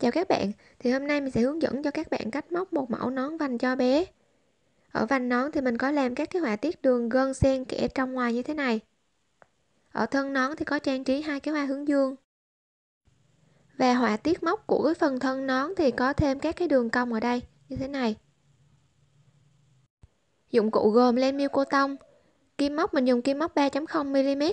Chào các bạn, thì hôm nay mình sẽ hướng dẫn cho các bạn cách móc một mẫu nón vành cho bé. Ở vành nón thì mình có làm các cái họa tiết đường gân xen kẽ trong ngoài như thế này. Ở thân nón thì có trang trí hai cái hoa hướng dương. Và họa tiết móc của cái phần thân nón thì có thêm các cái đường cong ở đây như thế này. Dụng cụ gồm len miêu cô tông, kim móc mình dùng kim móc 3.0mm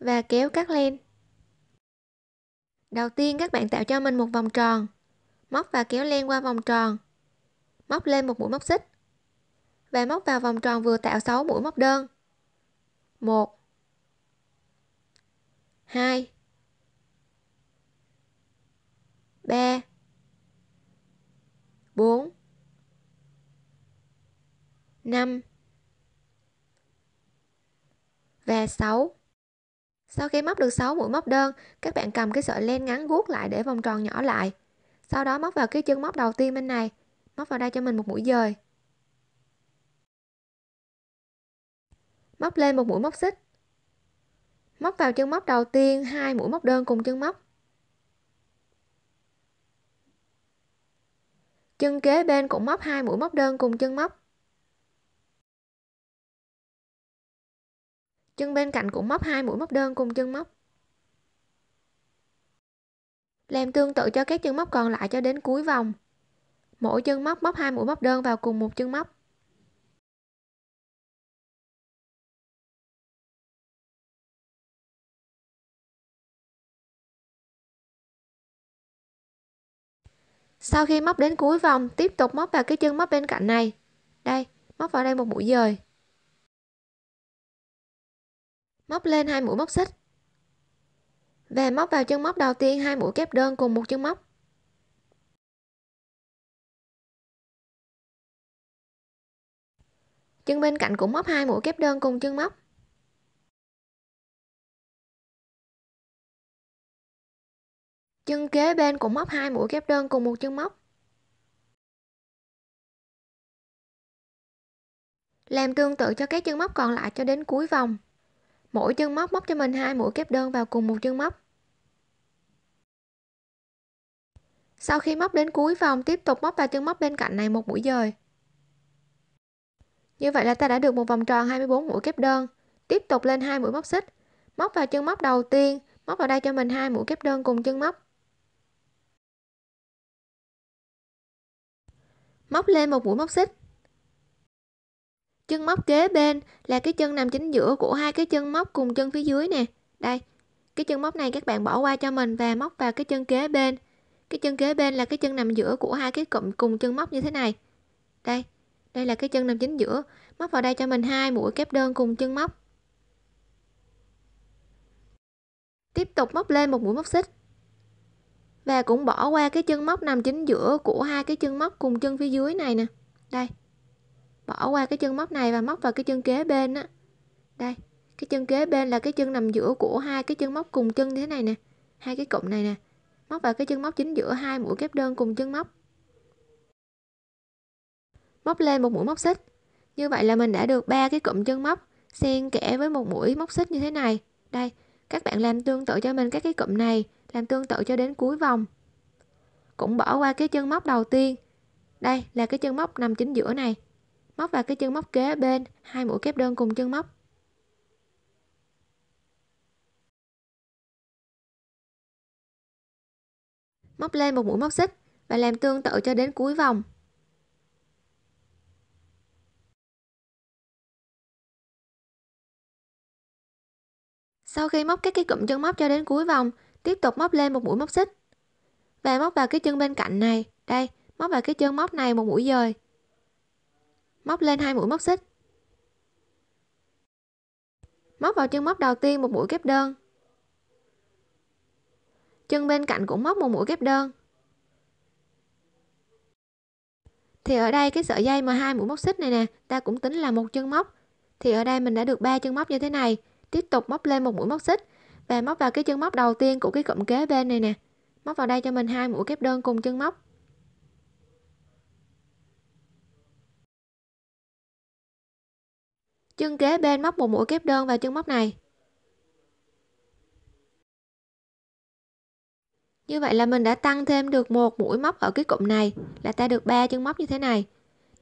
và kéo cắt len. Đầu tiên các bạn tạo cho mình một vòng tròn, móc và kéo len qua vòng tròn, móc lên một mũi móc xích và móc vào vòng tròn vừa tạo 6 mũi móc đơn. 1 2 3 4 5 và 6 sau khi móc được 6 mũi móc đơn, các bạn cầm cái sợi len ngắn guốc lại để vòng tròn nhỏ lại. Sau đó móc vào cái chân móc đầu tiên bên này, móc vào đây cho mình một mũi dời. Móc lên một mũi móc xích. Móc vào chân móc đầu tiên hai mũi móc đơn cùng chân móc. Chân kế bên cũng móc hai mũi móc đơn cùng chân móc. chân bên cạnh cũng móc hai mũi móc đơn cùng chân móc làm tương tự cho các chân móc còn lại cho đến cuối vòng mỗi chân móc móc hai mũi móc đơn vào cùng một chân móc sau khi móc đến cuối vòng tiếp tục móc vào cái chân móc bên cạnh này đây móc vào đây một mũi dời móc lên hai mũi móc xích và móc vào chân móc đầu tiên hai mũi kép đơn cùng một chân móc chân bên cạnh cũng móc hai mũi kép đơn cùng chân móc chân kế bên cũng móc hai mũi kép đơn cùng một chân móc làm tương tự cho các chân móc còn lại cho đến cuối vòng mỗi chân móc móc cho mình hai mũi kép đơn vào cùng một chân móc sau khi móc đến cuối vòng tiếp tục móc vào chân móc bên cạnh này một mũi dời như vậy là ta đã được một vòng tròn 24 mũi kép đơn tiếp tục lên hai mũi móc xích móc vào chân móc đầu tiên móc vào đây cho mình hai mũi kép đơn cùng chân móc móc lên một mũi móc xích chân móc kế bên là cái chân nằm chính giữa của hai cái chân móc cùng chân phía dưới nè đây cái chân móc này các bạn bỏ qua cho mình và móc vào cái chân kế bên cái chân kế bên là cái chân nằm giữa của hai cái cụm cùng chân móc như thế này đây đây là cái chân nằm chính giữa móc vào đây cho mình hai mũi kép đơn cùng chân móc tiếp tục móc lên một mũi móc xích và cũng bỏ qua cái chân móc nằm chính giữa của hai cái chân móc cùng chân phía dưới này nè đây bỏ qua cái chân móc này và móc vào cái chân kế bên á đây cái chân kế bên là cái chân nằm giữa của hai cái chân móc cùng chân thế này nè hai cái cụm này nè móc vào cái chân móc chính giữa hai mũi kép đơn cùng chân móc móc lên một mũi móc xích như vậy là mình đã được ba cái cụm chân móc xen kẽ với một mũi móc xích như thế này đây các bạn làm tương tự cho mình các cái cụm này làm tương tự cho đến cuối vòng cũng bỏ qua cái chân móc đầu tiên đây là cái chân móc nằm chính giữa này móc vào cái chân móc kế bên hai mũi kép đơn cùng chân móc móc lên một mũi móc xích và làm tương tự cho đến cuối vòng sau khi móc các cái cụm chân móc cho đến cuối vòng tiếp tục móc lên một mũi móc xích và móc vào cái chân bên cạnh này đây móc vào cái chân móc này một mũi dời móc lên hai mũi móc xích móc vào chân móc đầu tiên một mũi kép đơn chân bên cạnh cũng móc một mũi kép đơn thì ở đây cái sợi dây mà hai mũi móc xích này nè ta cũng tính là một chân móc thì ở đây mình đã được ba chân móc như thế này tiếp tục móc lên một mũi móc xích và móc vào cái chân móc đầu tiên của cái cụm kế bên này nè móc vào đây cho mình hai mũi kép đơn cùng chân móc chân kế bên móc một mũi kép đơn vào chân móc này như vậy là mình đã tăng thêm được một mũi móc ở cái cụm này là ta được ba chân móc như thế này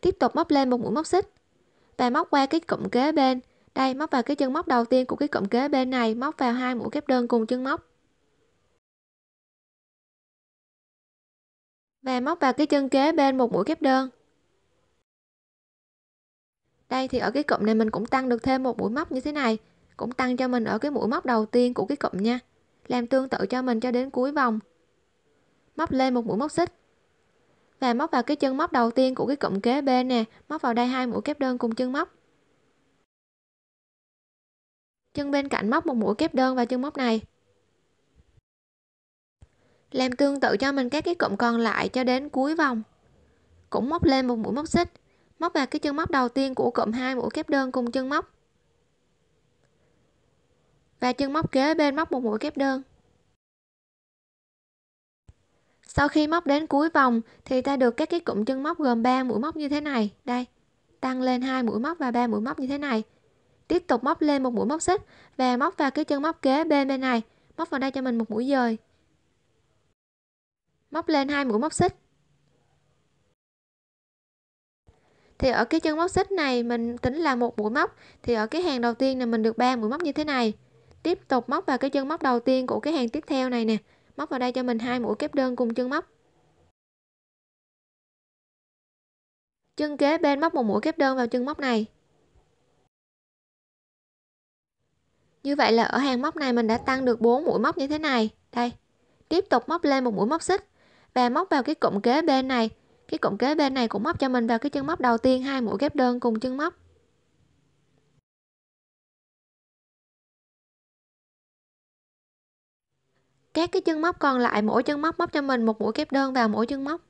tiếp tục móc lên một mũi móc xích và móc qua cái cụm kế bên đây móc vào cái chân móc đầu tiên của cái cụm kế bên này móc vào hai mũi kép đơn cùng chân móc và móc vào cái chân kế bên một mũi kép đơn đây thì ở cái cụm này mình cũng tăng được thêm một mũi móc như thế này cũng tăng cho mình ở cái mũi móc đầu tiên của cái cụm nha làm tương tự cho mình cho đến cuối vòng móc lên một mũi móc xích và móc vào cái chân móc đầu tiên của cái cụm kế bên nè móc vào đây hai mũi kép đơn cùng chân móc chân bên cạnh móc một mũi kép đơn vào chân móc này làm tương tự cho mình các cái cụm còn lại cho đến cuối vòng cũng móc lên một mũi móc xích móc vào cái chân móc đầu tiên của cụm 2 mũi kép đơn cùng chân móc và chân móc kế bên móc một mũi kép đơn sau khi móc đến cuối vòng thì ta được các cái cụm chân móc gồm 3 mũi móc như thế này đây tăng lên hai mũi móc và ba mũi móc như thế này tiếp tục móc lên một mũi móc xích và móc vào cái chân móc kế bên bên này móc vào đây cho mình một mũi dời móc lên hai mũi móc xích thì ở cái chân móc xích này mình tính là một mũi móc thì ở cái hàng đầu tiên là mình được ba mũi móc như thế này tiếp tục móc vào cái chân móc đầu tiên của cái hàng tiếp theo này nè móc vào đây cho mình hai mũi kép đơn cùng chân móc chân kế bên móc một mũi kép đơn vào chân móc này như vậy là ở hàng móc này mình đã tăng được 4 mũi móc như thế này đây tiếp tục móc lên một mũi móc xích và móc vào cái cụm kế bên này cái cụm kế bên này cũng móc cho mình vào cái chân móc đầu tiên hai mũi ghép đơn cùng chân móc các cái chân móc còn lại mỗi chân móc móc cho mình một mũi kép đơn vào mỗi chân móc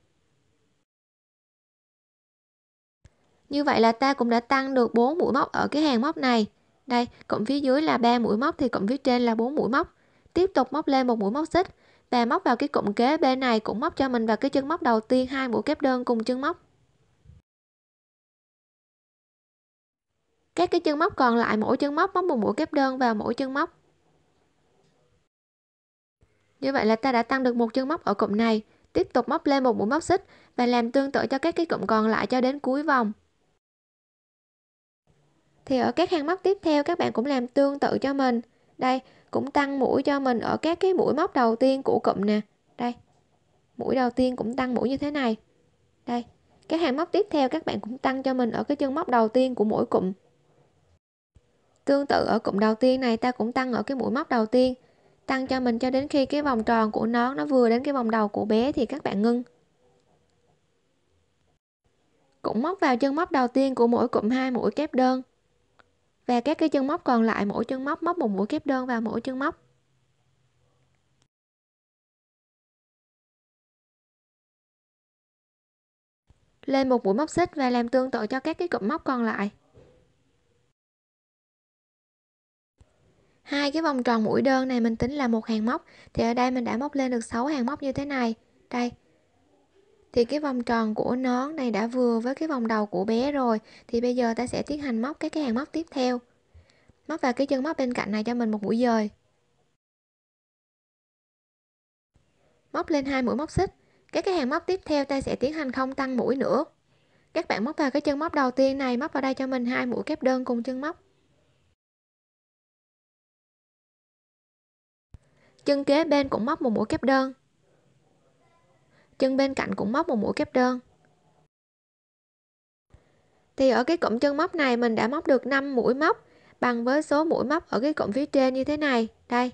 như vậy là ta cũng đã tăng được 4 mũi móc ở cái hàng móc này đây cụm phía dưới là 3 mũi móc thì cụm phía trên là 4 mũi móc tiếp tục móc lên một mũi móc xích và móc vào cái cụm kế bên này cũng móc cho mình vào cái chân móc đầu tiên hai mũi kép đơn cùng chân móc các cái chân móc còn lại mỗi chân móc móc một mũi kép đơn vào mỗi chân móc như vậy là ta đã tăng được một chân móc ở cụm này tiếp tục móc lên một mũi móc xích và làm tương tự cho các cái cụm còn lại cho đến cuối vòng thì ở các hàng móc tiếp theo các bạn cũng làm tương tự cho mình đây cũng tăng mũi cho mình ở các cái mũi móc đầu tiên của cụm nè đây mũi đầu tiên cũng tăng mũi như thế này đây cái hàng móc tiếp theo các bạn cũng tăng cho mình ở cái chân móc đầu tiên của mỗi cụm tương tự ở cụm đầu tiên này ta cũng tăng ở cái mũi móc đầu tiên tăng cho mình cho đến khi cái vòng tròn của nón nó vừa đến cái vòng đầu của bé thì các bạn ngưng cũng móc vào chân móc đầu tiên của mỗi cụm hai mũi kép đơn và các cái chân móc còn lại mỗi chân móc móc một mũi kép đơn vào mỗi chân móc lên một mũi móc xích và làm tương tự cho các cái cụm móc còn lại hai cái vòng tròn mũi đơn này mình tính là một hàng móc thì ở đây mình đã móc lên được 6 hàng móc như thế này đây thì cái vòng tròn của nón này đã vừa với cái vòng đầu của bé rồi thì bây giờ ta sẽ tiến hành móc các cái hàng móc tiếp theo móc vào cái chân móc bên cạnh này cho mình một mũi dời móc lên hai mũi móc xích các cái hàng móc tiếp theo ta sẽ tiến hành không tăng mũi nữa các bạn móc vào cái chân móc đầu tiên này móc vào đây cho mình hai mũi kép đơn cùng chân móc chân kế bên cũng móc một mũi kép đơn chân bên cạnh cũng móc một mũi kép đơn thì ở cái cụm chân móc này mình đã móc được 5 mũi móc bằng với số mũi móc ở cái cụm phía trên như thế này đây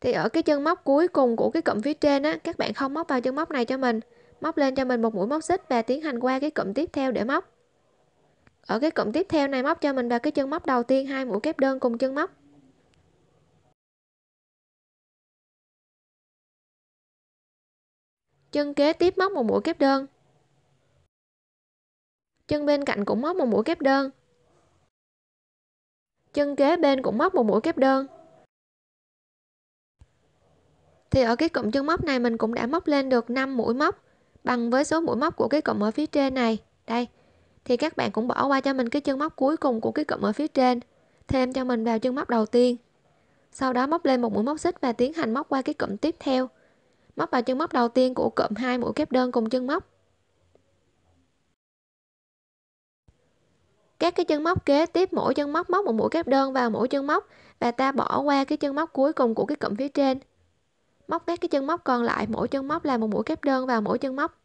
thì ở cái chân móc cuối cùng của cái cụm phía trên á các bạn không móc vào chân móc này cho mình móc lên cho mình một mũi móc xích và tiến hành qua cái cụm tiếp theo để móc ở cái cụm tiếp theo này móc cho mình vào cái chân móc đầu tiên hai mũi kép đơn cùng chân móc chân kế tiếp móc một mũi kép đơn chân bên cạnh cũng móc một mũi kép đơn chân kế bên cũng móc một mũi kép đơn thì ở cái cụm chân móc này mình cũng đã móc lên được 5 mũi móc bằng với số mũi móc của cái cụm ở phía trên này đây thì các bạn cũng bỏ qua cho mình cái chân móc cuối cùng của cái cụm ở phía trên thêm cho mình vào chân móc đầu tiên sau đó móc lên một mũi móc xích và tiến hành móc qua cái cụm tiếp theo móc vào chân móc đầu tiên của cụm hai mũi kép đơn cùng chân móc các cái chân móc kế tiếp mỗi chân móc móc một mũi kép đơn vào mỗi chân móc và ta bỏ qua cái chân móc cuối cùng của cái cụm phía trên móc các cái chân móc còn lại mỗi chân móc là một mũi kép đơn vào mỗi chân móc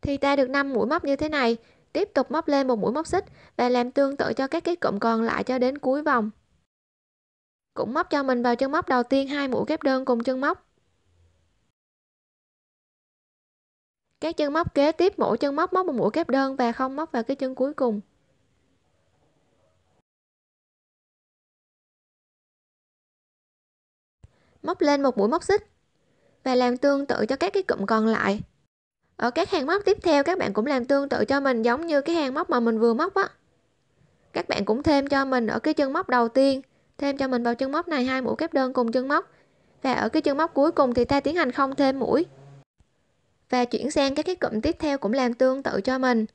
thì ta được 5 mũi móc như thế này tiếp tục móc lên một mũi móc xích và làm tương tự cho các cái cụm còn lại cho đến cuối vòng cũng móc cho mình vào chân móc đầu tiên hai mũi kép đơn cùng chân móc các chân móc kế tiếp mỗi chân móc móc một mũi kép đơn và không móc vào cái chân cuối cùng móc lên một mũi móc xích và làm tương tự cho các cái cụm còn lại ở các hàng móc tiếp theo các bạn cũng làm tương tự cho mình giống như cái hàng móc mà mình vừa móc á các bạn cũng thêm cho mình ở cái chân móc đầu tiên thêm cho mình vào chân móc này hai mũi kép đơn cùng chân móc và ở cái chân móc cuối cùng thì ta tiến hành không thêm mũi và chuyển sang các cái cụm tiếp theo cũng làm tương tự cho mình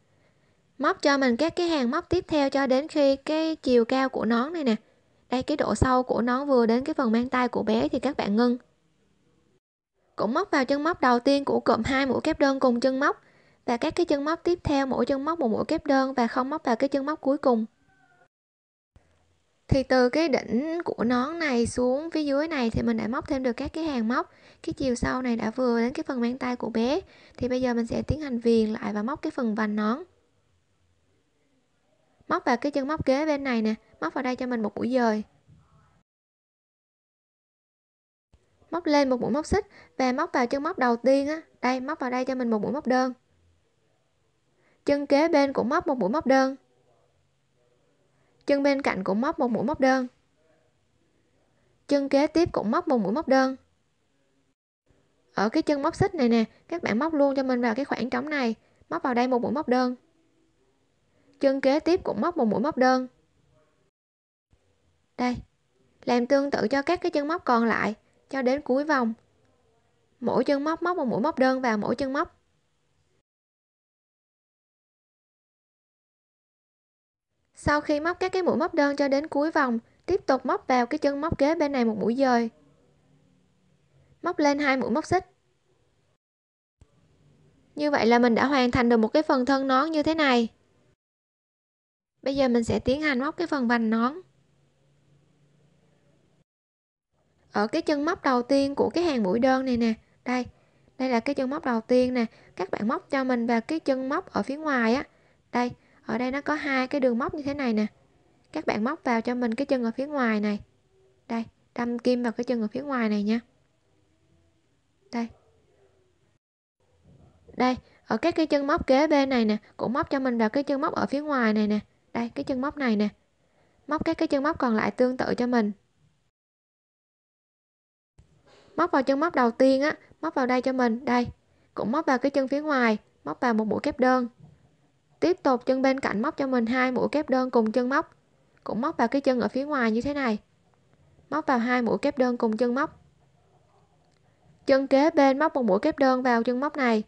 móc cho mình các cái hàng móc tiếp theo cho đến khi cái chiều cao của nón này nè đây cái độ sâu của nón vừa đến cái phần mang tay của bé thì các bạn ngưng cũng móc vào chân móc đầu tiên của cụm hai mũi kép đơn cùng chân móc và các cái chân móc tiếp theo mỗi chân móc một mũi kép đơn và không móc vào cái chân móc cuối cùng thì từ cái đỉnh của nón này xuống phía dưới này thì mình đã móc thêm được các cái hàng móc cái chiều sau này đã vừa đến cái phần mang tay của bé thì bây giờ mình sẽ tiến hành viền lại và móc cái phần vành nón móc vào cái chân móc kế bên này nè móc vào đây cho mình một mũi dời móc lên một mũi móc xích và móc vào chân móc đầu tiên á đây móc vào đây cho mình một mũi móc đơn chân kế bên cũng móc một mũi móc đơn chân bên cạnh cũng móc một mũi móc đơn chân kế tiếp cũng móc một mũi móc đơn ở cái chân móc xích này nè các bạn móc luôn cho mình vào cái khoảng trống này móc vào đây một mũi móc đơn chân kế tiếp cũng móc một mũi móc đơn đây làm tương tự cho các cái chân móc còn lại cho đến cuối vòng mỗi chân móc móc một mũi móc đơn vào mỗi chân móc Sau khi móc các cái mũi móc đơn cho đến cuối vòng, tiếp tục móc vào cái chân móc kế bên này một mũi dời. Móc lên hai mũi móc xích. Như vậy là mình đã hoàn thành được một cái phần thân nón như thế này. Bây giờ mình sẽ tiến hành móc cái phần vành nón. Ở cái chân móc đầu tiên của cái hàng mũi đơn này nè, đây, đây là cái chân móc đầu tiên nè, các bạn móc cho mình vào cái chân móc ở phía ngoài á. Đây, ở đây nó có hai cái đường móc như thế này nè các bạn móc vào cho mình cái chân ở phía ngoài này đây đâm kim vào cái chân ở phía ngoài này nha đây đây ở các cái chân móc kế bên này nè cũng móc cho mình vào cái chân móc ở phía ngoài này nè đây cái chân móc này nè móc các cái chân móc còn lại tương tự cho mình móc vào chân móc đầu tiên á móc vào đây cho mình đây cũng móc vào cái chân phía ngoài móc vào một mũi kép đơn tiếp tục chân bên cạnh móc cho mình hai mũi kép đơn cùng chân móc cũng móc vào cái chân ở phía ngoài như thế này móc vào hai mũi kép đơn cùng chân móc chân kế bên móc một mũi kép đơn vào chân móc này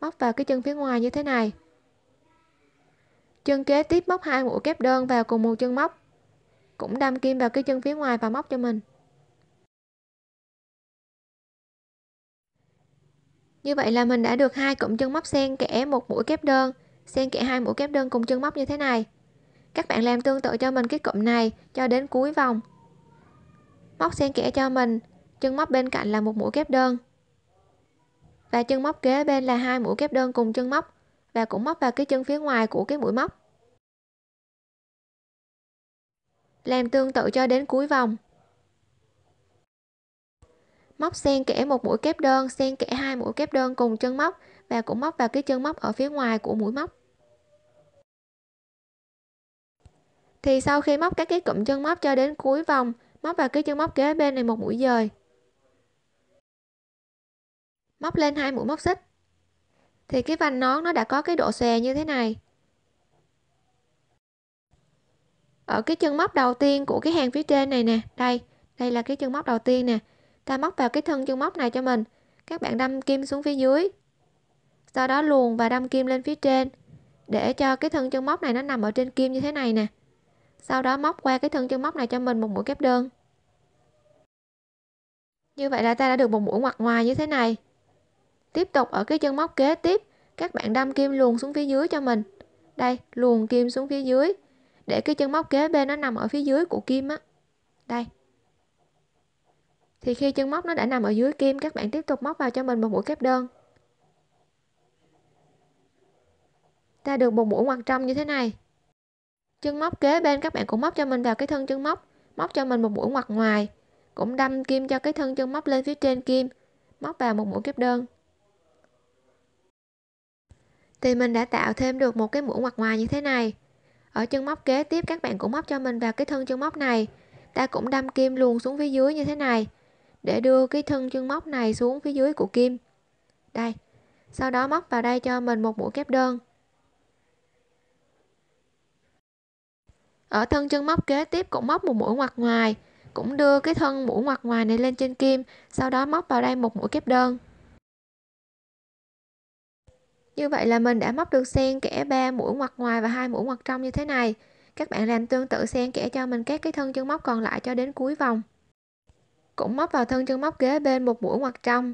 móc vào cái chân phía ngoài như thế này chân kế tiếp móc hai mũi kép đơn vào cùng một chân móc cũng đâm kim vào cái chân phía ngoài và móc cho mình như vậy là mình đã được hai cụm chân móc xen kẽ một mũi kép đơn xen kẽ hai mũi kép đơn cùng chân móc như thế này các bạn làm tương tự cho mình cái cụm này cho đến cuối vòng móc xen kẽ cho mình chân móc bên cạnh là một mũi kép đơn và chân móc kế bên là hai mũi kép đơn cùng chân móc và cũng móc vào cái chân phía ngoài của cái mũi móc làm tương tự cho đến cuối vòng móc xen kẽ một mũi kép đơn xen kẽ hai mũi kép đơn cùng chân móc và cũng móc vào cái chân móc ở phía ngoài của mũi móc thì sau khi móc các cái cụm chân móc cho đến cuối vòng móc vào cái chân móc kế bên này một mũi dời móc lên hai mũi móc xích thì cái vành nón nó đã có cái độ xòe như thế này ở cái chân móc đầu tiên của cái hàng phía trên này nè đây đây là cái chân móc đầu tiên nè ta móc vào cái thân chân móc này cho mình các bạn đâm kim xuống phía dưới sau đó luồn và đâm kim lên phía trên để cho cái thân chân móc này nó nằm ở trên kim như thế này nè sau đó móc qua cái thân chân móc này cho mình một mũi kép đơn như vậy là ta đã được một mũi ngoặt ngoài như thế này tiếp tục ở cái chân móc kế tiếp các bạn đâm kim luồn xuống phía dưới cho mình đây luồn kim xuống phía dưới để cái chân móc kế bên nó nằm ở phía dưới của kim á đây thì khi chân móc nó đã nằm ở dưới kim các bạn tiếp tục móc vào cho mình một mũi kép đơn ta được một mũi ngoặt trong như thế này chân móc kế bên các bạn cũng móc cho mình vào cái thân chân móc móc cho mình một mũi ngoặt ngoài cũng đâm kim cho cái thân chân móc lên phía trên kim móc vào một mũi kép đơn thì mình đã tạo thêm được một cái mũi ngoặt ngoài như thế này ở chân móc kế tiếp các bạn cũng móc cho mình vào cái thân chân móc này ta cũng đâm kim luồn xuống phía dưới như thế này để đưa cái thân chân móc này xuống phía dưới của kim đây sau đó móc vào đây cho mình một mũi kép đơn ở thân chân móc kế tiếp cũng móc một mũi ngoặt ngoài cũng đưa cái thân mũi ngoặt ngoài này lên trên kim sau đó móc vào đây một mũi kép đơn như vậy là mình đã móc được xen kẽ 3 mũi ngoặt ngoài và hai mũi ngoặt trong như thế này các bạn làm tương tự xen kẽ cho mình các cái thân chân móc còn lại cho đến cuối vòng cũng móc vào thân chân móc kế bên một mũi ngoặt trong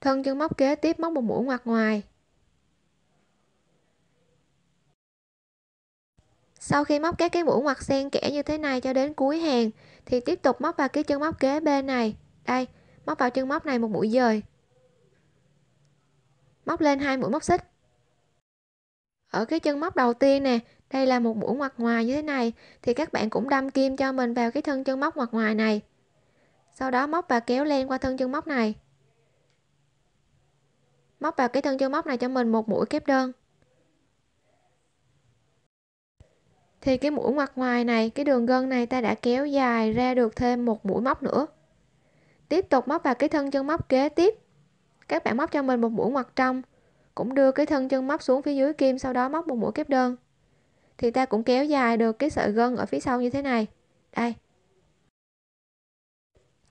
thân chân móc kế tiếp móc một mũi ngoặt ngoài Sau khi móc các cái mũi ngoặt xen kẽ như thế này cho đến cuối hàng thì tiếp tục móc vào cái chân móc kế bên này. Đây, móc vào chân móc này một mũi dời. Móc lên hai mũi móc xích. Ở cái chân móc đầu tiên nè, đây là một mũi ngoặt ngoài như thế này thì các bạn cũng đâm kim cho mình vào cái thân chân móc ngoặt ngoài này. Sau đó móc và kéo len qua thân chân móc này. Móc vào cái thân chân móc này cho mình một mũi kép đơn. thì cái mũi ngoặt ngoài này cái đường gân này ta đã kéo dài ra được thêm một mũi móc nữa tiếp tục móc vào cái thân chân móc kế tiếp các bạn móc cho mình một mũi ngoặt trong cũng đưa cái thân chân móc xuống phía dưới kim sau đó móc một mũi kép đơn thì ta cũng kéo dài được cái sợi gân ở phía sau như thế này đây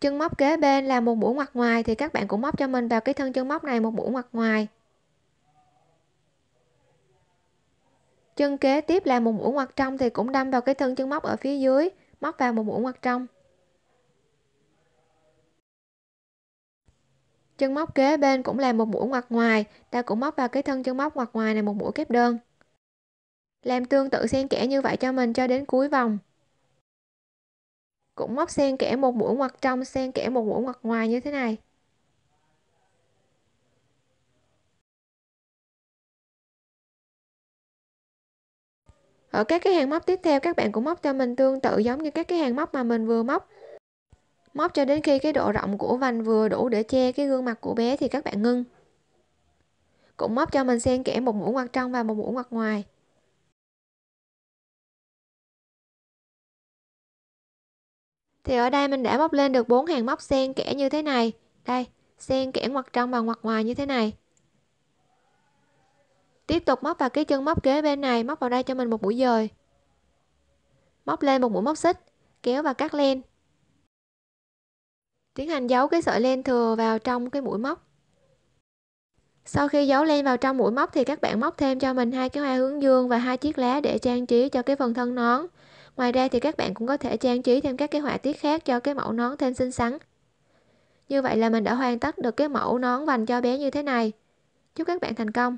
chân móc kế bên là một mũi ngoặt ngoài thì các bạn cũng móc cho mình vào cái thân chân móc này một mũi ngoặt ngoài chân kế tiếp là một mũi ngoặt trong thì cũng đâm vào cái thân chân móc ở phía dưới móc vào một mũi ngoặt trong chân móc kế bên cũng là một mũi ngoặt ngoài ta cũng móc vào cái thân chân móc ngoặt ngoài này một mũi kép đơn làm tương tự xen kẽ như vậy cho mình cho đến cuối vòng cũng móc xen kẽ một mũi ngoặt trong xen kẽ một mũi ngoặt ngoài như thế này ở ờ, các cái hàng móc tiếp theo các bạn cũng móc cho mình tương tự giống như các cái hàng móc mà mình vừa móc móc cho đến khi cái độ rộng của vành vừa đủ để che cái gương mặt của bé thì các bạn ngưng cũng móc cho mình xen kẽ một mũi ngoặt trong và một mũi ngoặt ngoài thì ở đây mình đã móc lên được bốn hàng móc xen kẽ như thế này đây xen kẽ ngoặt trong và ngoặt ngoài như thế này tiếp tục móc vào cái chân móc kế bên này móc vào đây cho mình một mũi dời móc lên một mũi móc xích kéo và cắt len tiến hành giấu cái sợi len thừa vào trong cái mũi móc sau khi giấu len vào trong mũi móc thì các bạn móc thêm cho mình hai cái hoa hướng dương và hai chiếc lá để trang trí cho cái phần thân nón ngoài ra thì các bạn cũng có thể trang trí thêm các cái họa tiết khác cho cái mẫu nón thêm xinh xắn như vậy là mình đã hoàn tất được cái mẫu nón vành cho bé như thế này chúc các bạn thành công